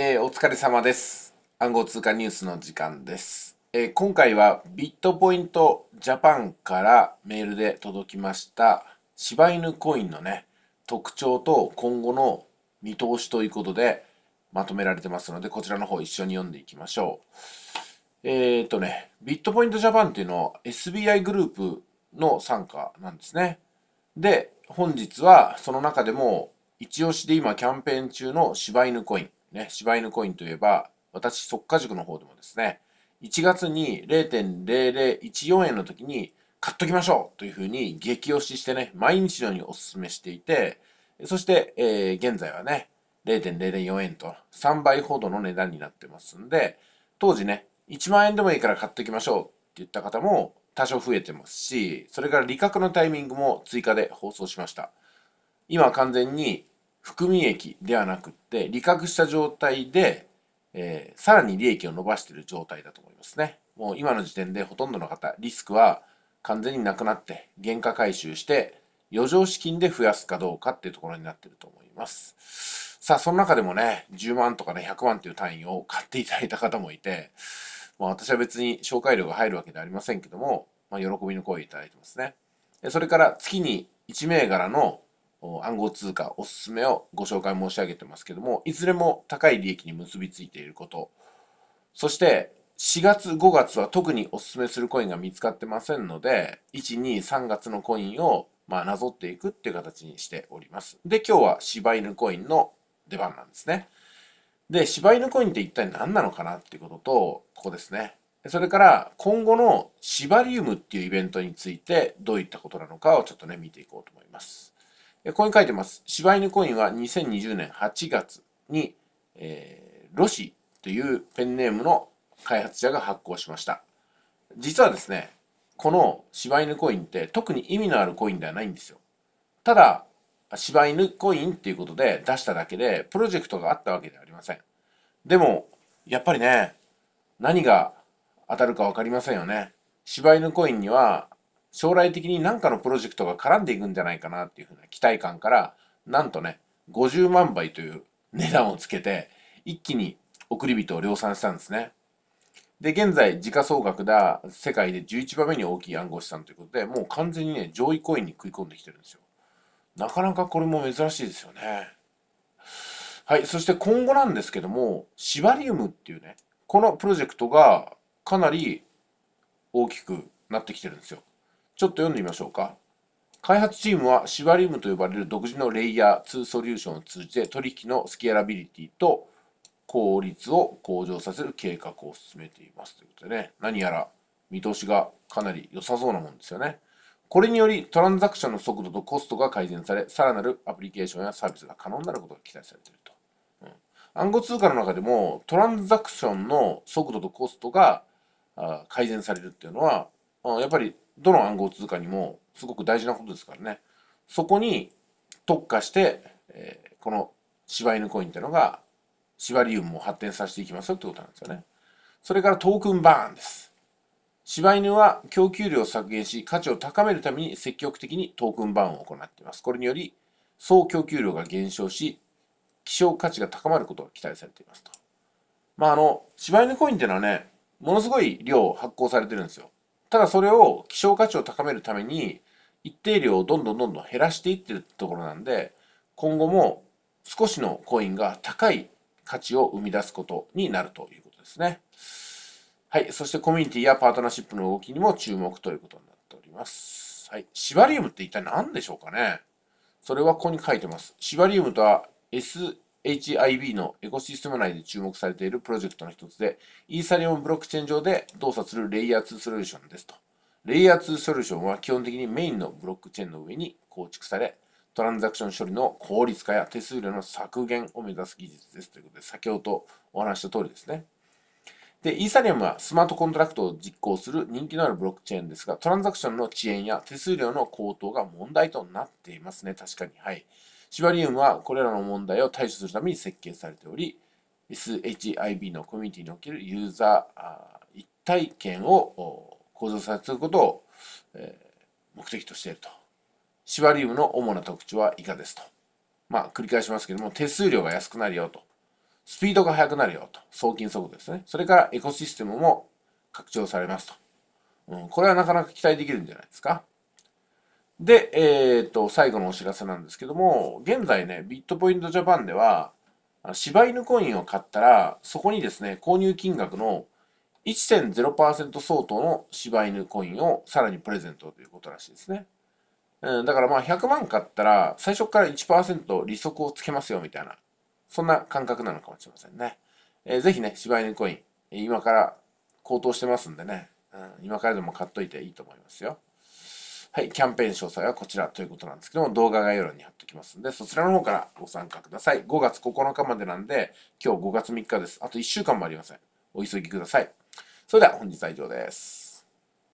えー、お疲れ様です。暗号通貨ニュースの時間です。えー、今回はビットポイントジャパンからメールで届きました柴犬コインのね、特徴と今後の見通しということでまとめられてますので、こちらの方一緒に読んでいきましょう。えっ、とね、ビットポイントジャパンっていうのは SBI グループの傘下なんですね。で、本日はその中でも一押しで今キャンペーン中の柴犬コイン。ね、柴犬コインといえば、私、即価塾の方でもですね、1月に0.0014円の時に買っときましょうというふうに激推ししてね、毎日のようにお勧めしていて、そして、えー、現在はね、0.004円と3倍ほどの値段になってますんで、当時ね、1万円でもいいから買っときましょうって言った方も多少増えてますし、それから利確のタイミングも追加で放送しました。今完全に含み益ではなくって利確した状態で、えー、さらに利益を伸ばしている状態だと思いますね。もう今の時点でほとんどの方リスクは完全になくなって原価回収して余剰資金で増やすかどうかっていうところになってると思います。さあその中でもね10万とかね100万という単位を買っていただいた方もいて、まあ、私は別に紹介料が入るわけではありませんけども、まあ、喜びの声をいただいてますね。それから月に1銘柄の暗号通貨おすすめをご紹介申し上げてますけども、いずれも高い利益に結びついていること。そして、4月5月は特におすすめするコインが見つかってませんので、1、2、3月のコインをまあなぞっていくっていう形にしております。で、今日は柴犬コインの出番なんですね。で、柴犬コインって一体何なのかなっていうことと、ここですね。それから今後のシバリウムっていうイベントについてどういったことなのかをちょっとね見ていこうと思います。ここに書いてます。柴犬コインは2020年8月に、えー、ロシというペンネームの開発者が発行しました。実はですね、この柴犬コインって特に意味のあるコインではないんですよ。ただ、柴犬コインっていうことで出しただけで、プロジェクトがあったわけではありません。でも、やっぱりね、何が当たるか分かりませんよね。柴犬コインには将来的に何かのプロジェクトが絡んでいくんじゃないかなっていうふうな期待感から、なんとね、50万倍という値段をつけて、一気に送り人を量産したんですね。で、現在、時価総額だ、世界で11番目に大きい暗号資産ということで、もう完全にね、上位コインに食い込んできてるんですよ。なかなかこれも珍しいですよね。はい、そして今後なんですけども、シバリウムっていうね、このプロジェクトがかなり大きくなってきてるんですよ。ちょっと読んでみましょうか。開発チームはシバリムと呼ばれる独自のレイヤー2ソリューションを通じて取引のスケーラビリティと効率を向上させる計画を進めていますということでね、何やら見通しがかなり良さそうなもんですよね。これによりトランザクションの速度とコストが改善され、さらなるアプリケーションやサービスが可能になることが期待されていると。うん、暗号通貨の中でもトランザクションの速度とコストが改善されるっていうのは、やっぱりどの暗号通貨にもすごく大事なことですからね。そこに特化して、えー、この柴犬コインってのが、柴リウム発展させていきますよってことなんですよね。それからトークンバーンです。柴犬は供給量を削減し、価値を高めるために積極的にトークンバーンを行っています。これにより、総供給量が減少し、希少価値が高まることが期待されていますと。まあ、あの、柴犬コインっていうのはね、ものすごい量発行されてるんですよ。ただそれを希少価値を高めるために一定量をどんどんどんどん減らしていってるところなんで今後も少しのコインが高い価値を生み出すことになるということですね。はい。そしてコミュニティやパートナーシップの動きにも注目ということになっております。はい。シバリウムって一体何でしょうかねそれはここに書いてます。シバリウムとは S HIB のエコシステム内で注目されているプロジェクトの一つで、イーサリアムブロックチェーン上で動作するレイヤー2ソリューションですと。レイヤー2ソリューションは基本的にメインのブロックチェーンの上に構築され、トランザクション処理の効率化や手数料の削減を目指す技術ですということで、先ほどお話した通りですね。で、イーサリアムはスマートコントラクトを実行する人気のあるブロックチェーンですが、トランザクションの遅延や手数料の高騰が問題となっていますね。確かに。はい。シバリウムはこれらの問題を対処するために設計されており、SHIB のコミュニティにおけるユーザー一体権を向上させることを目的としていると。シバリウムの主な特徴は以下ですと。まあ、繰り返しますけども、手数料が安くなるよと。スピードが速くなるよと。送金速度ですね。それからエコシステムも拡張されますと。うん、これはなかなか期待できるんじゃないですか。で、えっ、ー、と、最後のお知らせなんですけども、現在ね、ビットポイントジャパンでは、柴犬コインを買ったら、そこにですね、購入金額の1.0%相当の柴犬コインをさらにプレゼントということらしいですね。うん、だからまあ100万買ったら最初から1%利息をつけますよみたいな、そんな感覚なのかもしれませんね。えー、ぜひね、柴犬コイン、今から高騰してますんでね、うん、今からでも買っといていいと思いますよ。はい、キャンペーン詳細はこちらということなんですけども、動画概要欄に貼っておきますので、そちらの方からご参加ください。5月9日までなんで、今日5月3日です。あと1週間もありません。お急ぎください。それでは本日は以上です。